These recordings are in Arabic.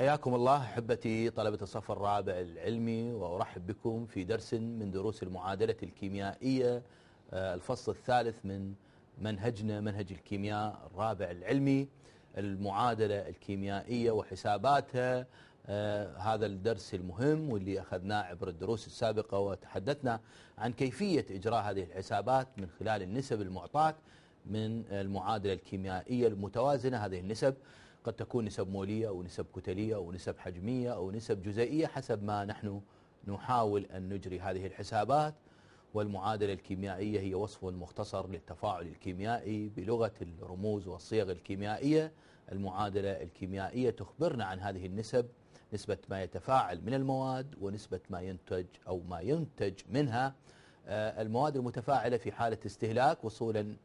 حياكم الله احبتي طلبة الصف الرابع العلمي وأرحب بكم في درس من دروس المعادلة الكيميائية آه، الفصل الثالث من منهجنا منهج الكيمياء الرابع العلمي المعادلة الكيميائية وحساباتها آه، هذا الدرس المهم واللي أخذناه عبر الدروس السابقة وتحدثنا عن كيفية إجراء هذه الحسابات من خلال النسب المعطاة من المعادلة الكيميائية المتوازنة هذه النسب قد تكون نسب مولية أو نسب كتلية أو نسب حجمية أو نسب جزئية حسب ما نحن نحاول أن نجري هذه الحسابات والمعادلة الكيميائية هي وصف مختصر للتفاعل الكيميائي بلغة الرموز والصيغ الكيميائية المعادلة الكيميائية تخبرنا عن هذه النسب نسبة ما يتفاعل من المواد ونسبة ما ينتج أو ما ينتج منها آه، المواد المتفاعلة في حالة استهلاك وصولا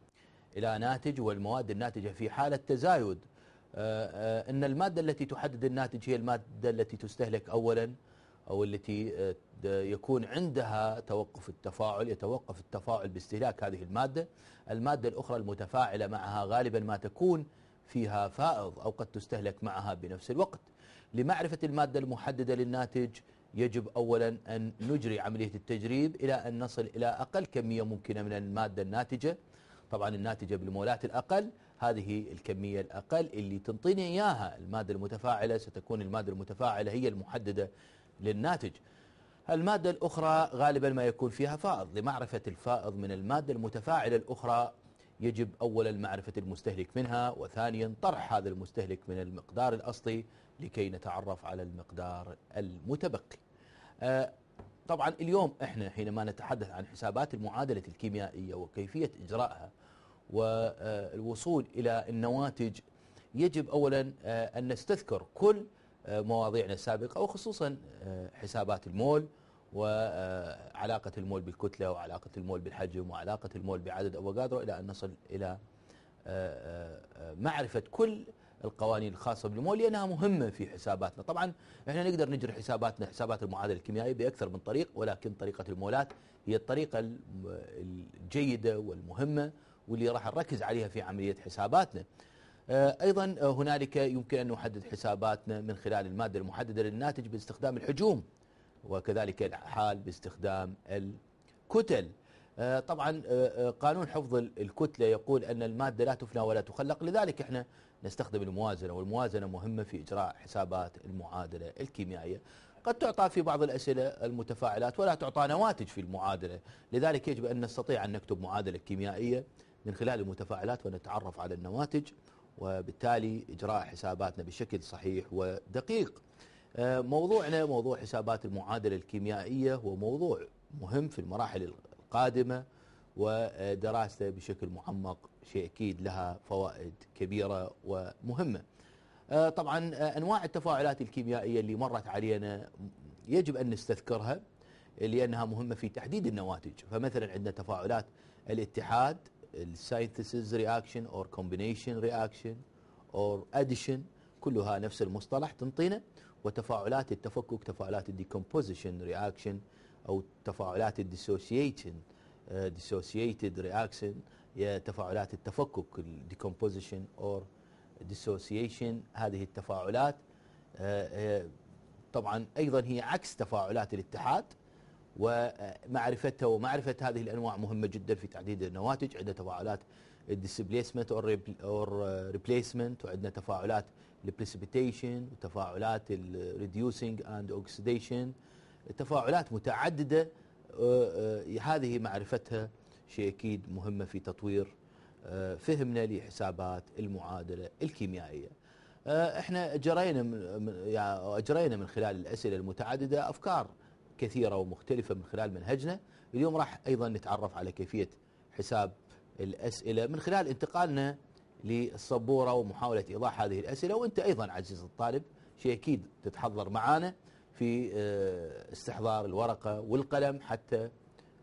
إلى ناتج والمواد الناتجة في حالة تزايد آه، آه، أن المادة التي تحدد الناتج هي المادة التي تستهلك أولا أو التي آه، يكون عندها توقف التفاعل يتوقف التفاعل باستهلاك هذه المادة المادة الأخرى المتفاعلة معها غالبا ما تكون فيها فائض أو قد تستهلك معها بنفس الوقت لمعرفة المادة المحددة للناتج يجب أولا أن نجري عملية التجريب إلى أن نصل إلى أقل كمية ممكنة من المادة الناتجة طبعا الناتجة بالمولات الأقل هذه الكمية الأقل اللي تنطيني إياها المادة المتفاعلة ستكون المادة المتفاعلة هي المحددة للناتج المادة الأخرى غالبا ما يكون فيها فائض لمعرفة الفائض من المادة المتفاعلة الأخرى يجب أولا معرفة المستهلك منها وثانيا طرح هذا المستهلك من المقدار الأصلي لكي نتعرف على المقدار المتبقي آه، طبعا اليوم احنا حينما نتحدث عن حسابات المعادلة الكيميائية وكيفية إجراءها والوصول إلى النواتج يجب أولا آه، أن نستذكر كل آه، مواضيعنا السابقة وخصوصا آه، حسابات المول وعلاقة المول بالكتلة وعلاقة المول بالحجم وعلاقة المول بعدد أفوكادرو إلى أن نصل إلى معرفة كل القوانين الخاصة بالمول لأنها مهمة في حساباتنا طبعا احنا نقدر نجري حساباتنا حسابات المعادلة الكيميائية بأكثر من طريق ولكن طريقة المولات هي الطريقة الجيدة والمهمة واللي راح نركز عليها في عملية حساباتنا آه، أيضا آه، هنالك يمكن أن نحدد حساباتنا من خلال المادة المحددة للناتج باستخدام الحجوم وكذلك الحال باستخدام الكتل آه، طبعا قانون حفظ الكتلة يقول أن المادة لا تفنى ولا تخلق لذلك احنا نستخدم الموازنة والموازنة مهمة في إجراء حسابات المعادلة الكيميائية قد تعطى في بعض الأسئلة المتفاعلات ولا تعطى نواتج في المعادلة لذلك يجب أن نستطيع أن نكتب معادلة كيميائية من خلال المتفاعلات ونتعرف على النواتج وبالتالي إجراء حساباتنا بشكل صحيح ودقيق آه، موضوعنا موضوع حسابات المعادلة الكيميائية هو موضوع مهم في المراحل القادمة ودراسته بشكل معمق شيء أكيد لها فوائد كبيرة ومهمة آه، طبعا آه، أنواع التفاعلات الكيميائية اللي مرت علينا يجب أن نستذكرها لأنها مهمة في تحديد النواتج فمثلا عندنا تفاعلات الاتحاد السايتسز رياكشن اور كومبينيشن رياكشن اور اديشن كلها نفس المصطلح تنطينا وتفاعلات التفكك تفاعلات الديكومبوزيشن رياكشن او تفاعلات الديسوسيشن ديسوسييتد رياكشن تفاعلات التفكك الديكومبوزيشن اور ديسوسيشن هذه التفاعلات آه، آه، طبعا ايضا هي عكس تفاعلات الاتحاد ومعرفتها ومعرفة هذه الأنواع مهمة جدا في تحديد النواتج عندنا تفاعلات الديسبليسمنت اور ريبليسمنت وعندنا تفاعلات البريسبيتيشن وتفاعلات الريديوسينج اند اوكسيديشن تفاعلات متعددة آه، آه، هذه معرفتها شيء أكيد مهمة في تطوير آه، فهمنا لحسابات المعادلة الكيميائية احنا جرينا من, يعني اجرينا من خلال الاسئله المتعدده افكار كثيرة ومختلفة من خلال منهجنا اليوم راح أيضا نتعرف على كيفية حساب الأسئلة من خلال انتقالنا للصبورة ومحاولة إيضاح هذه الأسئلة وأنت أيضا عزيز الطالب شيء أكيد تتحضر معانا في آه، استحضار الورقة والقلم حتى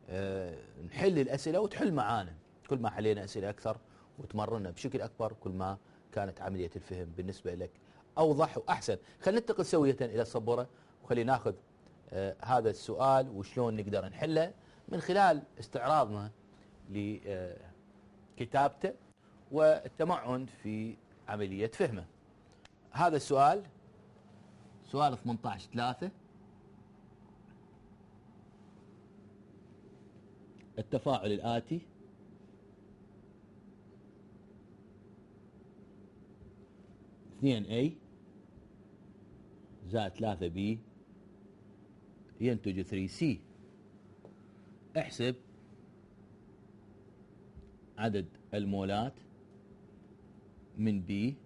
آه، نحل الأسئلة وتحل معانا كل ما حلينا أسئلة أكثر وتمرنا بشكل أكبر كل ما كانت عملية الفهم بالنسبة لك أوضح وأحسن خلينا ننتقل سوية إلى الصبورة وخلينا ناخذ آه، هذا السؤال وشلون نقدر نحله من خلال استعراضنا لكتابته آه، والتمعن في عملية فهمه هذا السؤال سؤال 18 3 التفاعل الآتي اثنين A زائد ثلاثة B ينتج 3 سي احسب عدد المولات من بي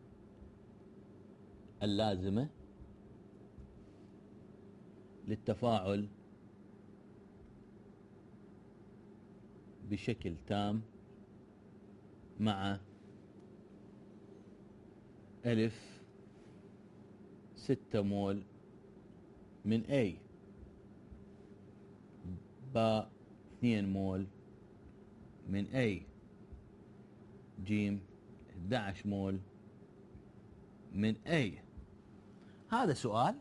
اللازمة للتفاعل بشكل تام مع ألف ستة مول من أي 2 مول من اي جيم 11 مول من اي هذا سؤال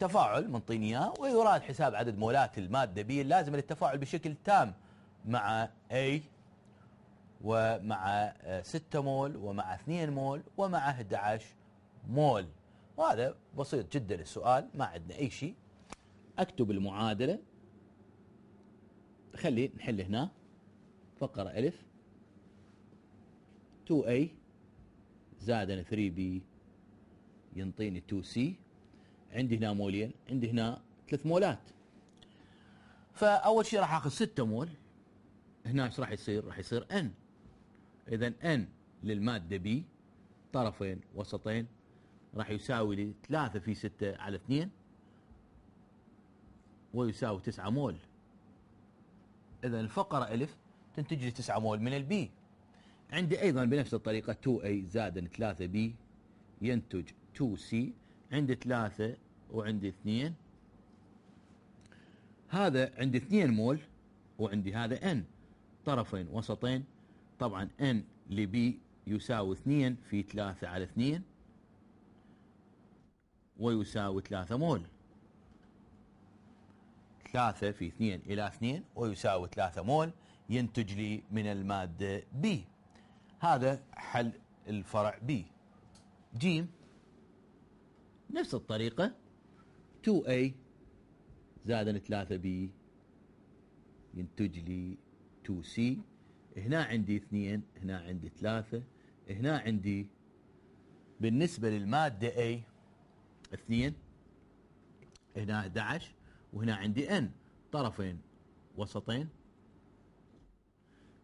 تفاعل منطيني اياه ويراد حساب عدد مولات الماده بي اللازمه للتفاعل بشكل تام مع اي ومع 6 آه، مول ومع 2 مول ومع 11 مول وهذا بسيط جدا السؤال ما عندنا اي شيء اكتب المعادله خلي نحل هنا فقره الف 2a زائد 3b ينطيني 2c عندي هنا مولين عندي هنا 3 مولات فاول شيء راح اخذ 6 مول هنا ايش راح يصير؟ راح يصير n اذا n للماده بي طرفين وسطين راح يساوي لي 3 في 6 على 2 ويساوي 9 مول اذا الفقره الف تنتج لي 9 مول من البي عندي ايضا بنفس الطريقه 2a زائد 3b ينتج 2c عندي 3 وعندي 2 هذا عندي 2 مول وعندي هذا n طرفين وسطين طبعا n لبي يساوي 2 في 3 على 2 ويساوي 3 مول 3 في 2 إلى 2 ويساوي 3 مول ينتج لي من المادة ب هذا حل الفرع ب ج نفس الطريقة 2A زائد 3B ينتج لي 2C هنا عندي 2 هنا عندي 3 هنا عندي بالنسبة للمادة A 2 هنا 11 وهنا عندي ان طرفين وسطين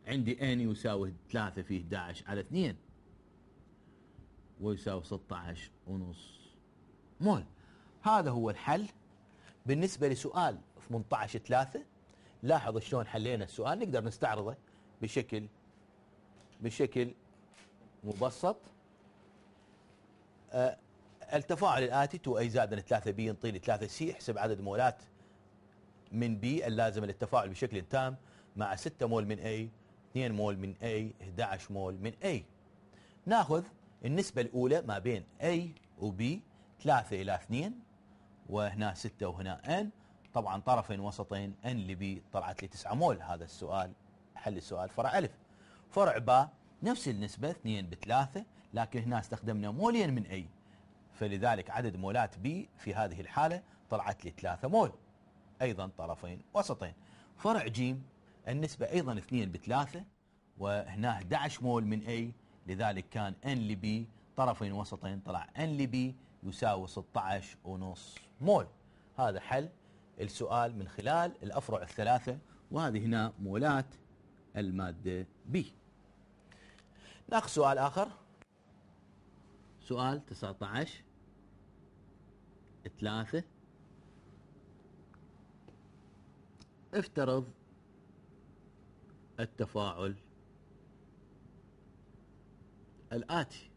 عندي ان يساوي 3 في 11 على 2 ويساوي 16 ونص مول هذا هو الحل بالنسبة لسؤال 18 3 لاحظوا شلون حلينا السؤال نقدر نستعرضه بشكل بشكل مبسط أه، التفاعل الآتي 2 اي زائد 3 بي ينطيني 3 سي احسب عدد مولات من بي اللازمة للتفاعل بشكل تام مع 6 مول من اي 2 مول من اي 11 مول من اي ناخذ النسبة الأولى ما بين اي وبي 3 إلى 2 وهنا 6 وهنا ان طبعا طرفين وسطين ان لبي طلعت لي 9 مول هذا السؤال حل السؤال فرع ألف فرع با نفس النسبة 2 ب 3 لكن هنا استخدمنا مولين من اي فلذلك عدد مولات بي في هذه الحالة طلعت لي 3 مول أيضا طرفين وسطين فرع جيم النسبة أيضا 2 ب 3 وهنا 11 مول من أي لذلك كان N لبي طرفين وسطين طلع N لبي يساوي 16 ونص مول هذا حل السؤال من خلال الأفرع الثلاثة وهذه هنا مولات المادة بي ناخذ سؤال آخر سؤال 19 3 افترض التفاعل الآتي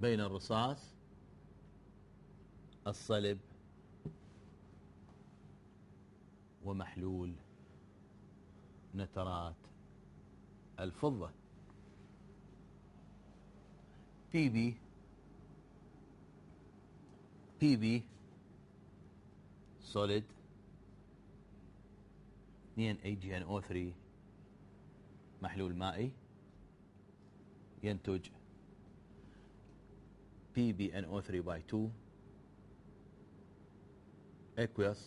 بين الرصاص الصلب ومحلول نترات الفضة بي بي بي بي سوليد 2 AgNO3 محلول مائي ينتج PbNO3 by 2 aqueous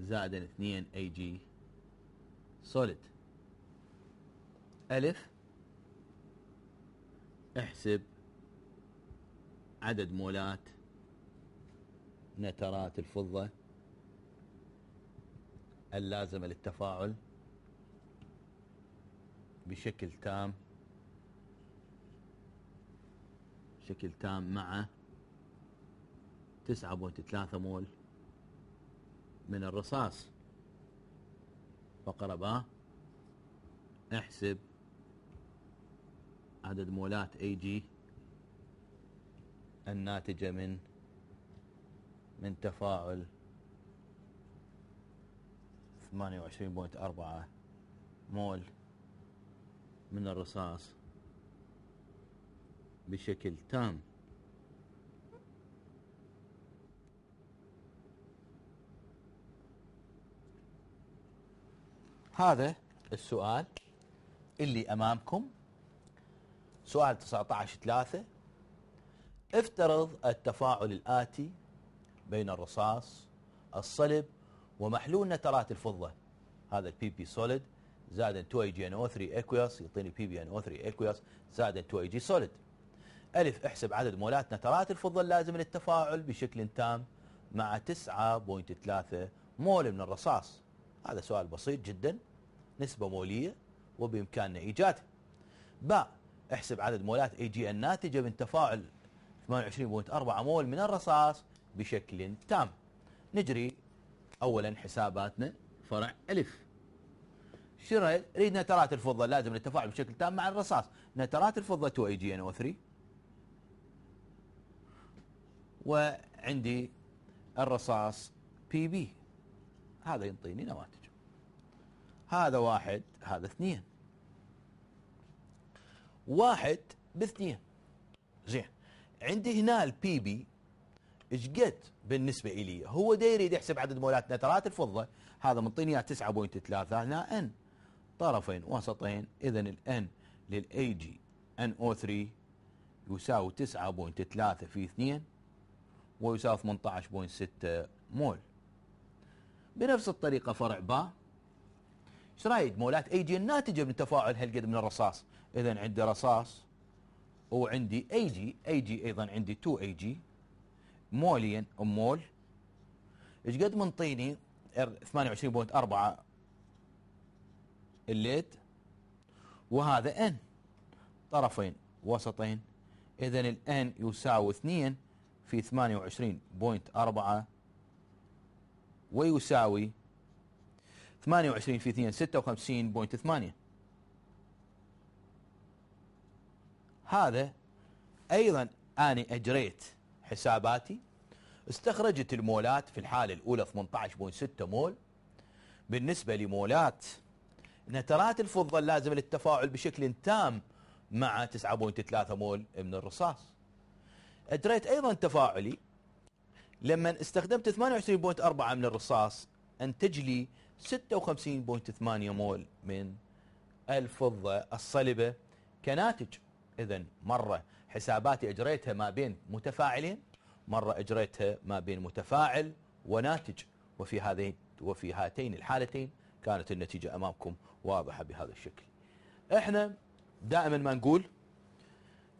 زائد 2 Ag solid ألف احسب عدد مولات نترات الفضة اللازمة للتفاعل بشكل تام بشكل تام مع 9.3 مول من الرصاص فقرة احسب عدد مولات اي جي الناتجة من من تفاعل 28.4 مول من الرصاص بشكل تام هذا السؤال اللي امامكم سؤال 19 3 افترض التفاعل الاتي بين الرصاص الصلب ومحلول نترات الفضة هذا البي بي سوليد زائد 2 اي جي ان او 3 اكويوس يعطيني بي بي ان او 3 اكويوس زائد 2 اي جي سوليد ألف احسب عدد مولات نترات الفضة اللازم للتفاعل بشكل تام مع 9.3 مول من الرصاص هذا سؤال بسيط جدا نسبة مولية وبإمكاننا إيجاده باء احسب عدد مولات اي جي الناتجة من تفاعل 28.4 مول من الرصاص بشكل تام نجري اولا حساباتنا فرع الف شنو نريد نترات الفضه لازم نتفاعل بشكل تام مع الرصاص نترات الفضه 2 اي جي ان او 3 وعندي الرصاص بي بي هذا ينطيني نواتج هذا واحد هذا اثنين واحد باثنين زين عندي هنا البي بي ايش قد بالنسبه الي هو دا يريد يحسب عدد مولات نترات الفضه هذا منطيني اياه 9.3 هنا ان طرفين وسطين اذا الان للاي جي ان او 3 يساوي 9.3 في 2 ويساوي 18.6 مول بنفس الطريقه فرع با ايش رايد مولات اي جي الناتجه من تفاعل هالقد من الرصاص اذا عندي رصاص وعندي اي جي اي جي ايضا عندي 2 اي جي مولين ام مول ايش قد منطيني 28.4 الليت وهذا ان طرفين وسطين اذا الان يساوي 2 في 28.4 ويساوي 28 في 2 56.8 هذا ايضا اني اجريت حساباتي استخرجت المولات في الحالة الأولى 18.6 مول بالنسبة لمولات نترات الفضة اللازمة للتفاعل بشكل تام مع 9.3 مول من الرصاص أدريت أيضا تفاعلي لما استخدمت 28.4 من الرصاص أنتج لي 56.8 مول من الفضة الصلبة كناتج إذا مرة حساباتي أجريتها ما بين متفاعلين مرة أجريتها ما بين متفاعل وناتج وفي هذين وفي هاتين الحالتين كانت النتيجة أمامكم واضحة بهذا الشكل احنا دائما ما نقول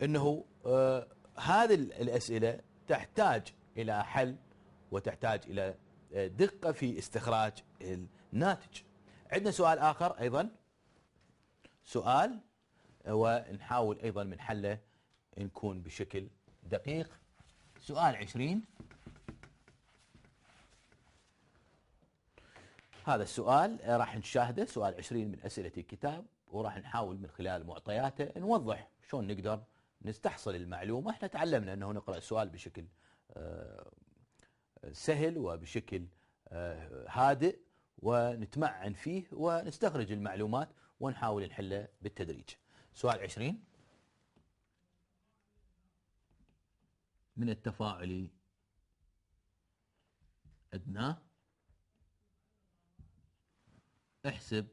انه آه هذه الأسئلة تحتاج إلى حل وتحتاج إلى آه، دقة في استخراج الناتج عندنا سؤال آخر أيضا سؤال ونحاول أيضا من حله نكون بشكل دقيق سؤال 20 هذا السؤال راح نشاهده سؤال 20 من أسئلة الكتاب وراح نحاول من خلال معطياته نوضح شلون نقدر نستحصل المعلومة احنا تعلمنا أنه نقرأ السؤال بشكل آه، سهل وبشكل آه، هادئ ونتمعن فيه ونستخرج المعلومات ونحاول نحله بالتدريج سؤال 20 من التفاعل أدناه احسب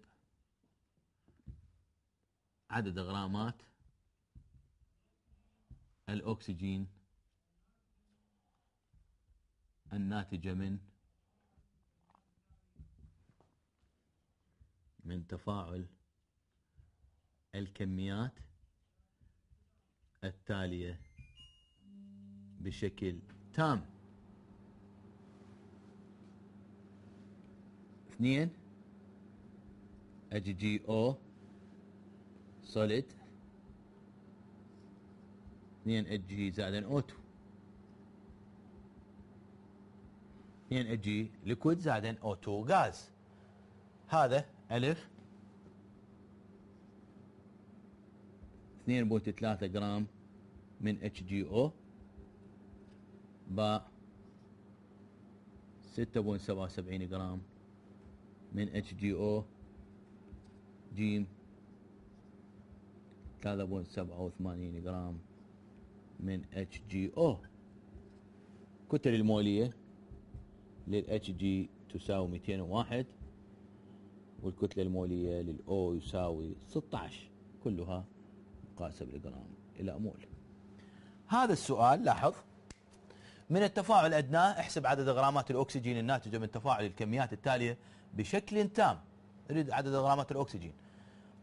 عدد غرامات الأكسجين الناتجة من من تفاعل الكميات التالية بشكل تام اثنين اجي جي او solid 2 اجي زائد او 2 2 اجي ليكويد زائد او 2 غاز هذا الف 2.3 جرام من اتش جي او باء 6.77 جرام من اتش جي او جيم 3.87 جرام من اتش جي او كتل المولية للاتش جي تساوي 201 والكتلة المولية للأو يساوي 16 كلها مقاسة بالجرام إلى مول هذا السؤال لاحظ من التفاعل أدناه احسب عدد غرامات الأكسجين الناتجة من تفاعل الكميات التالية بشكل تام اريد عدد غرامات الأكسجين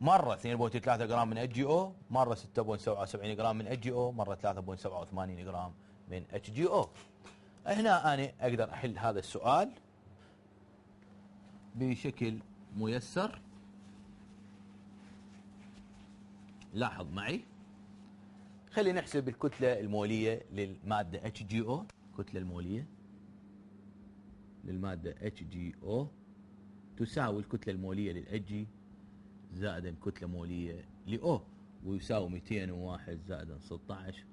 مرة 2.3 جرام من اتش جي او مرة 6.77 جرام من اتش جي او مرة 3.87 جرام من اتش جي او هنا أنا أقدر أحل هذا السؤال بشكل ميسر لاحظ معي خلينا نحسب الكتلة المولية للمادة HGO الكتلة المولية للمادة HGO تساوي الكتلة المولية للHG زائد الكتلة المولية لأو ويساوي 201 زائد 16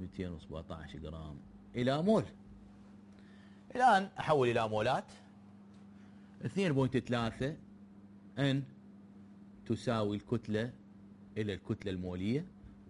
217 جرام إلى مول الآن أحول إلى مولات 2.3 N تساوي الكتلة إلى الكتلة المولية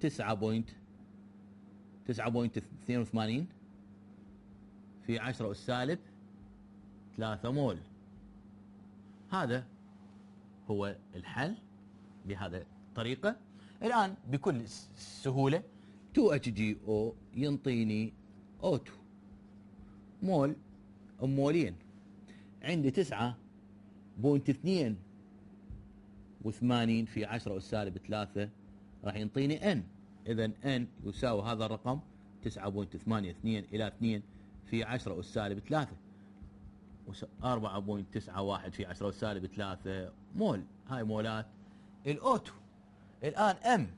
تسعة بوينت تسعة بوينت وثمانين في 10 أس سالب 3 مول هذا هو الحل بهذا الطريقة الآن بكل سهولة 2HGO ينطيني O2 مول مولين عندي تسعة بوينت اثنين وثمانين في 10 أس سالب 3 راح ينطيني ان اذا ان يساوي هذا الرقم 9.82 الى 2 في 10 سالب 3 4.91 في 10 سالب 3 مول هاي مولات الاوتو الان ام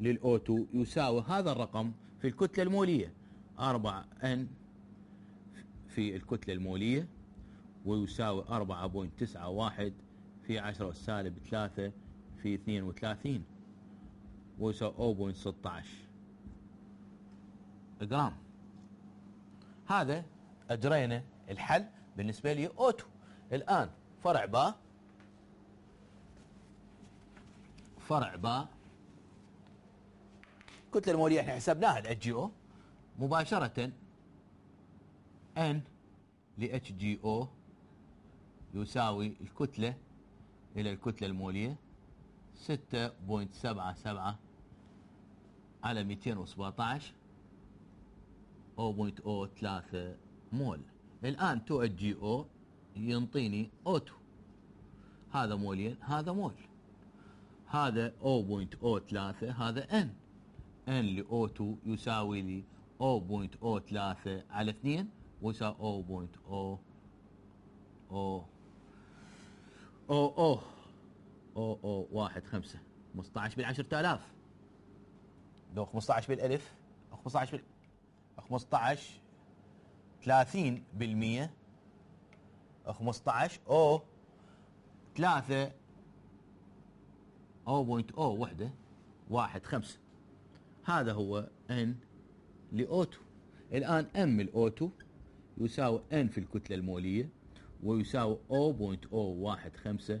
للاوتو يساوي هذا الرقم في الكتله الموليه 4 ان في الكتله الموليه ويساوي 4.91 في 10 سالب 3 في 32 ويساوي 0.16 جرام هذا اجرينا الحل بالنسبه لي اوتو الان فرع با فرع با كتلة الموليه احنا حسبناها الاتش جي او مباشره ان لاتش جي او يساوي الكتله الى الكتله الموليه 6.77 على 217 0.03 مول الآن 2 جي او ينطيني اوتو هذا مولين هذا مول هذا 0.03 هذا ان ان او2 يساوي لي 0.03 على 2 ويساوي 0.0 او او او او او واحد خمسة 15 بال 10000 لو 15 بالالف 15 بال 15 30 بالمية 15 او 3 او بوينت او وحدة 1 5 هذا هو ان لاوتو الان ام الاوتو يساوي ان في الكتلة المولية ويساوي 5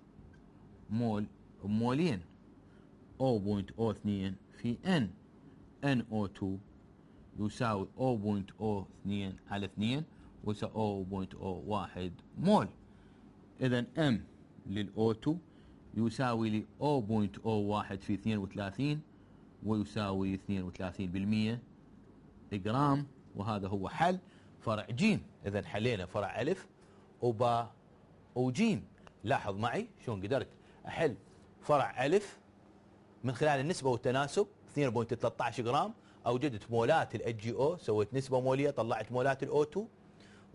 مول بمولين 0.02 في ان ان او 2 يساوي 0.02 على 2 او 0.01 مول اذا ام للاو 2 يساوي لي 0.01 في 32 ويساوي 32% جرام وهذا هو حل فرع جيم اذا حلينا فرع الف وباء وجيم لاحظ معي شلون قدرت احل فرع الف من خلال النسبه والتناسب 2.13 جرام اوجدت مولات الاتش جي او سويت نسبه موليه طلعت مولات الاو 2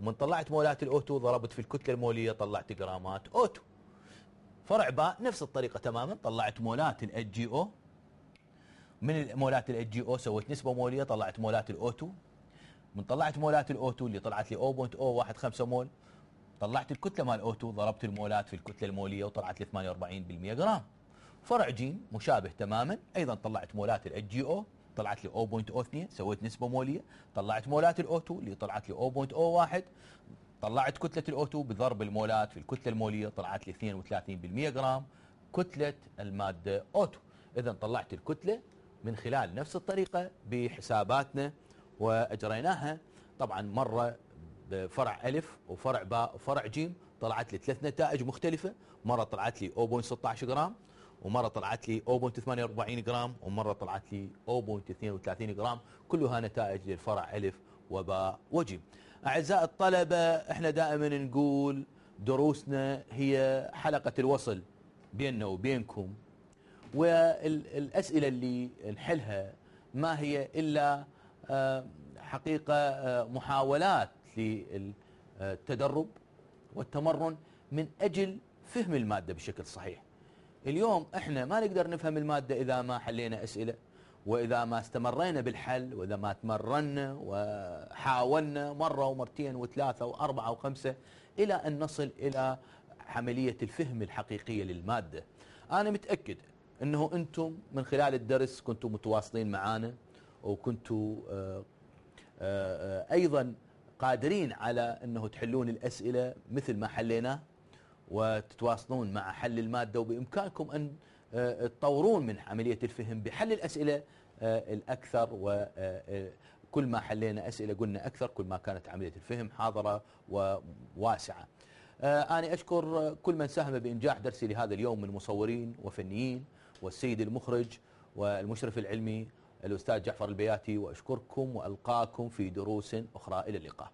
ومن طلعت مولات الاو 2 ضربت في الكتله الموليه طلعت جرامات او 2 فرع باء نفس الطريقه تماما طلعت مولات الاتش جي او من مولات الاتش جي او سويت نسبه موليه طلعت مولات الاو 2 من طلعت مولات الاو 2 اللي طلعت لي 0.015 مول طلعت الكتله مال اوتو ضربت المولات في الكتله الموليه وطلعت لي 48% جرام فرع جيم مشابه تماما ايضا طلعت مولات الاج جي او طلعت لي 0.02 سويت نسبه موليه طلعت مولات O2 اللي طلعت لي 0.01 طلعت كتله O2 بضرب المولات في الكتله الموليه طلعت لي 32% جرام كتله الماده اوتو اذا طلعت الكتله من خلال نفس الطريقه بحساباتنا واجريناها طبعا مره بفرع ألف وفرع باء وفرع جيم طلعت لي ثلاث نتائج مختلفة مرة طلعت لي 0.16 جرام ومرة طلعت لي 0.48 جرام ومرة طلعت لي 0.32 جرام كلها نتائج للفرع ألف وباء وجيم أعزائي الطلبة احنا دائما نقول دروسنا هي حلقة الوصل بيننا وبينكم والأسئلة اللي نحلها ما هي إلا آه، حقيقة آه، محاولات للتدرب والتمرن من أجل فهم المادة بشكل صحيح اليوم احنا ما نقدر نفهم المادة إذا ما حلينا أسئلة وإذا ما استمرينا بالحل وإذا ما تمرنا وحاولنا مرة ومرتين وثلاثة وأربعة وخمسة إلى أن نصل إلى عملية الفهم الحقيقية للمادة أنا متأكد أنه أنتم من خلال الدرس كنتم متواصلين معانا وكنتوا آه، آه، آه، أيضا قادرين على أنه تحلون الأسئلة مثل ما حليناه وتتواصلون مع حل المادة وبإمكانكم أن آه، تطورون من عملية الفهم بحل الأسئلة آه، الأكثر وكل آه، ما حلينا أسئلة قلنا أكثر كل ما كانت عملية الفهم حاضرة وواسعة أنا أشكر كل من ساهم بإنجاح درسي لهذا اليوم من مصورين وفنيين والسيد المخرج والمشرف العلمي الأستاذ جعفر البياتي وأشكركم وألقاكم في دروس أخرى إلى اللقاء